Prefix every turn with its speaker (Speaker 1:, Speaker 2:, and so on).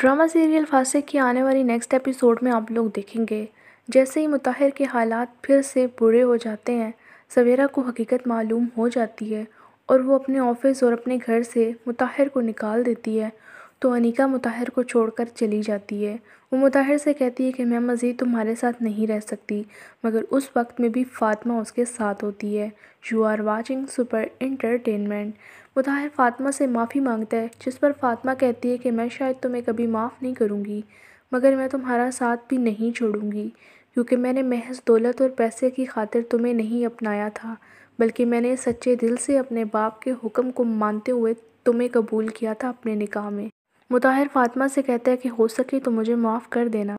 Speaker 1: drama serial फांसे की आने वाली नेक्स्ट एपिसोड में आप लोग देखेंगे जैसे ही मुताहिर के हालात फिर से बुरे हो जाते हैं सवेरा को हकीकत मालूम हो जाती है और वो अपने ऑफिस और अपने घर से मुताहिर को निकाल देती है तो अनिका मुताहिर को छोड़कर चली जाती है वो मुताहिर से कहती है कि मैं मज़ीद तुम्हारे साथ नहीं रह सकती मगर उस वक्त में भी फ़ातिमा उसके साथ होती है you are watching super entertainment Mutahir Fatima से माफ़ी मांगता है जिस पर फ़ातिमा कहती है कि मैं शायद तुम्हें कभी माफ़ नहीं करूँगी मगर मैं तुम्हारा साथ भी नहीं छोड़ूँगी क्योंकि मैंने महज दौलत और पैसे की खातिर तुम्हें नहीं अपनाया था बल्कि मैंने सच्चे दिल से अपने बाप के हुक्म को मानते हुए तुम्हें कबूल किया था अपने निकाह में मुताहिर फ़ातिमा से कहता है कि हो सके तो मुझे माफ़ कर देना